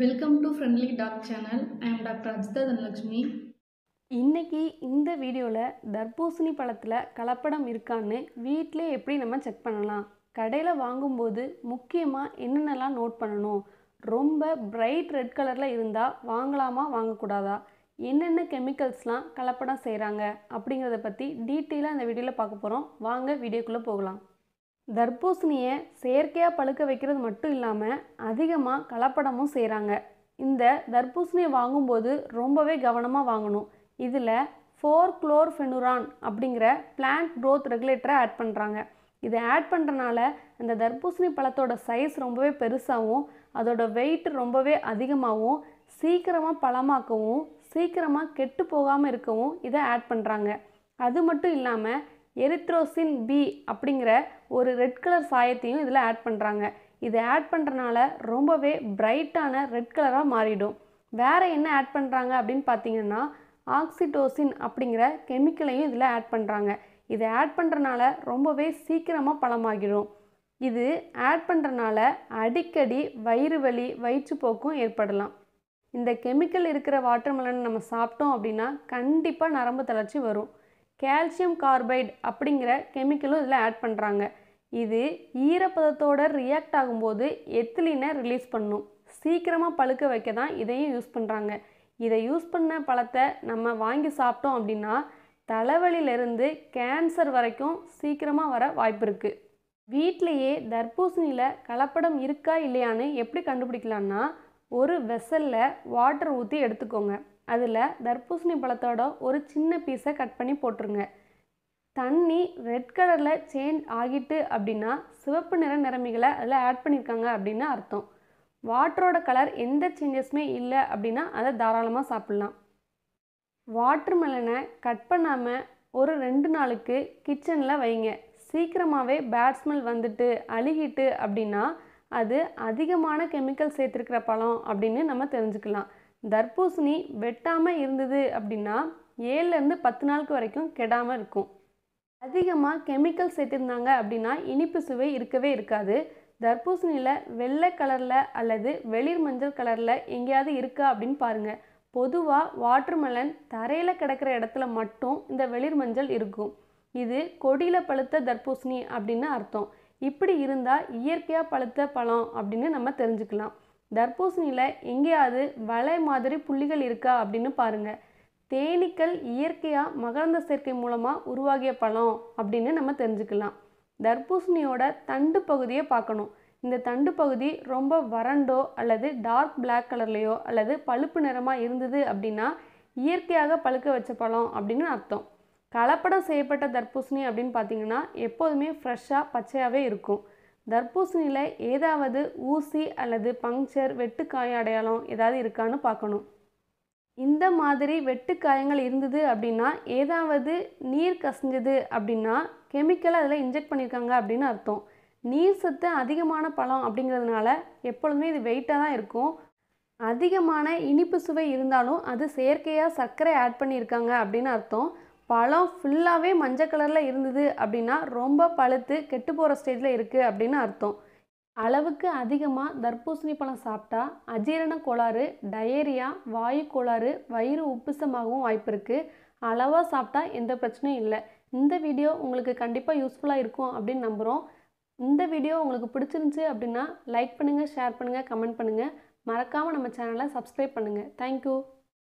welcome to friendly talk channel I am doctor Ajitha Dhanalakshmi இன்றைக்கி இந்த வீடியோவில் தர்பூசணி பழத்தில் கலப்படம் இருக்கான்னு வீட்டிலே எப்படி நம்ம செக் பண்ணலாம் கடையில் வாங்கும்போது முக்கியமாக என்னென்னலாம் நோட் பண்ணணும் ரொம்ப பிரைட் ரெட் கலரில் இருந்தால் வாங்கலாமா வாங்கக்கூடாதா என்னென்ன கெமிக்கல்ஸ்லாம் கலப்படம் செய்கிறாங்க அப்படிங்கிறத பற்றி டீட்டெயிலாக அந்த வீடியோவில் பார்க்க போகிறோம் வாங்க வீடியோக்குள்ளே போகலாம் தர்பூசணியை செயற்கையாக பழுக்க வைக்கிறது மட்டும் இல்லாமல் அதிகமாக கலப்படமும் செய்கிறாங்க இந்த தர்பூசணியை வாங்கும்போது ரொம்பவே கவனமாக வாங்கணும் இதில் ஃபோர் குளோர்ஃபெனுரான் அப்படிங்கிற பிளான்ட் க்ரோத் ரெகுலேட்டரை ஆட் பண்ணுறாங்க இதை ஆட் பண்ணுறனால அந்த தர்பூசணி பழத்தோட சைஸ் ரொம்பவே பெருசாகவும் அதோட வெயிட் ரொம்பவே அதிகமாகவும் சீக்கிரமாக பழமாக்கவும் சீக்கிரமாக கெட்டு போகாமல் இருக்கவும் இதை ஆட் பண்ணுறாங்க அது மட்டும் இல்லாமல் எரித்ரோசின் பி அப்படிங்கிற ஒரு ரெட் கலர் சாயத்தையும் இதில் ஆட் பண்ணுறாங்க இது ஆட் பண்ணுறனால ரொம்பவே பிரைட்டான ரெட் கலராக மாறிடும் வேறு என்ன ஆட் பண்ணுறாங்க அப்படின்னு பார்த்தீங்கன்னா ஆக்சிடோசின் அப்படிங்கிற கெமிக்கலையும் இதில் ஆட் பண்ணுறாங்க இதை ஆட் பண்ணுறனால ரொம்பவே சீக்கிரமாக பழமாகிடும் இது ஆட் பண்ணுறனால அடிக்கடி வயிறு வலி வயிற்றுப்போக்கும் ஏற்படலாம் இந்த கெமிக்கல் இருக்கிற வாட்டர்மெலன் நம்ம சாப்பிட்டோம் அப்படின்னா கண்டிப்பாக நரம்பு தளர்ச்சி வரும் கால்சியம் கார்பைட் அப்படிங்கிற கெமிக்கலும் இதில் ஆட் பண்ணுறாங்க இது ஈரப்பதத்தோடு ரியாக்ட் ஆகும்போது எத்திலினை ரிலீஸ் பண்ணும் சீக்கிரமாக பழுக்க வைக்க தான் இதையும் யூஸ் பண்ணுறாங்க இதை யூஸ் பண்ண பழத்தை நம்ம வாங்கி சாப்பிட்டோம் அப்படின்னா தலைவலியிலிருந்து கேன்சர் வரைக்கும் சீக்கிரமாக வர வாய்ப்பு இருக்குது வீட்டிலையே தர்பூசணியில் கலப்படம் இருக்கா இல்லையான்னு எப்படி கண்டுபிடிக்கலான்னா ஒரு வெசலில் வாட்டர் ஊற்றி எடுத்துக்கோங்க அதில் தர்பூசணி பழத்தோட ஒரு சின்ன பீஸை கட் பண்ணி போட்டுருங்க தண்ணி ரெட் கலரில் சேஞ்ச் ஆகிட்டு அப்படின்னா சிவப்பு நிற நிறமிகளை அதில் ஆட் பண்ணியிருக்காங்க அப்படின்னு அர்த்தம் வாட்டரோட கலர் எந்த சேஞ்சஸுமே இல்லை அப்படின்னா அதை தாராளமாக சாப்பிட்லாம் வாட்டர் மெலனை கட் பண்ணாமல் ஒரு ரெண்டு நாளுக்கு கிச்சனில் வைங்க சீக்கிரமாகவே பேட் ஸ்மெல் வந்துட்டு அழுகிட்டு அப்படின்னா அது அதிகமான கெமிக்கல் சேர்த்துருக்கிற பழம் அப்படின்னு நம்ம தெரிஞ்சுக்கலாம் தர்பூசணி வெட்டாமல் இருந்தது அப்படின்னா ஏழுலேருந்து பத்து நாளுக்கு வரைக்கும் கெடாமல் இருக்கும் அதிகமாக கெமிக்கல் சேர்த்துருந்தாங்க அப்படின்னா இனிப்பு சுவை இருக்கவே இருக்காது தர்பூசணியில் வெள்ளை கலரில் அல்லது வெளிர் மஞ்சள் கலரில் எங்கேயாவது இருக்கா அப்படின்னு பாருங்கள் பொதுவாக மெலன் தரையில் கிடக்கிற இடத்துல மட்டும் இந்த வெளிர் மஞ்சள் இருக்கும் இது கொடியில் பழுத்த தர்பூசணி அப்படின்னு அர்த்தம் இப்படி இருந்தால் இயற்கையாக பழுத்த பழம் அப்படின்னு நம்ம தெரிஞ்சுக்கலாம் தர்பூசணியில் எங்கேயாவது வலை மாதிரி புள்ளிகள் இருக்கா அப்படின்னு பாருங்கள் தேனீக்கள் இயற்கையாக மகரந்த சேர்க்கை மூலமாக உருவாகிய பழம் அப்படின்னு நம்ம தெரிஞ்சுக்கலாம் தர்பூசணியோட தண்டு பகுதியை பார்க்கணும் இந்த தண்டு பகுதி ரொம்ப வறண்டோ அல்லது டார்க் பிளாக் கலர்லேயோ அல்லது பழுப்பு நிறமாக இருந்தது அப்படின்னா இயற்கையாக பழுக்க வச்ச பழம் அப்படின்னு அர்த்தம் கலப்படம் செய்யப்பட்ட தர்பூசணி அப்படின்னு பார்த்தீங்கன்னா எப்போதுமே ஃப்ரெஷ்ஷாக பச்சையாகவே இருக்கும் தர்பூசணியில் ஏதாவது ஊசி அல்லது பங்க்சர் வெட்டுக்காய அடையாளம் ஏதாவது இருக்கான்னு பார்க்கணும் இந்த மாதிரி வெட்டுக்காயங்கள் இருந்தது அப்படின்னா ஏதாவது நீர் கசிஞ்சது அப்படின்னா கெமிக்கலை அதில் இன்ஜெக்ட் பண்ணியிருக்காங்க அப்படின்னு அர்த்தம் நீர் சத்து அதிகமான பழம் அப்படிங்கிறதுனால எப்பொழுதுமே இது வெயிட்டாக தான் இருக்கும் அதிகமான இனிப்பு சுவை இருந்தாலும் அது செயற்கையாக சர்க்கரை ஆட் பண்ணியிருக்காங்க அப்படின்னு அர்த்தம் பழம் ஃபுல்லாகவே மஞ்சள் கலரில் இருந்தது அப்படின்னா ரொம்ப பழுத்து கெட்டு போகிற ஸ்டேஜில் இருக்குது அப்படின்னு அர்த்தம் அளவுக்கு அதிகமாக தர்பூசணி பழம் சாப்பிட்டா அஜீரண கோளாறு டயேரியா வாயு கோளாறு வயிறு உப்புசமாகவும் வாய்ப்பு இருக்குது அளவாக சாப்பிட்டா எந்த பிரச்சனையும் இல்லை இந்த வீடியோ உங்களுக்கு கண்டிப்பாக யூஸ்ஃபுல்லாக இருக்கும் அப்படின்னு நம்புகிறோம் இந்த வீடியோ உங்களுக்கு பிடிச்சிருந்துச்சி அப்படின்னா லைக் பண்ணுங்கள் ஷேர் பண்ணுங்கள் கமெண்ட் பண்ணுங்கள் மறக்காமல் நம்ம சேனலை சப்ஸ்கிரைப் பண்ணுங்கள் தேங்க்யூ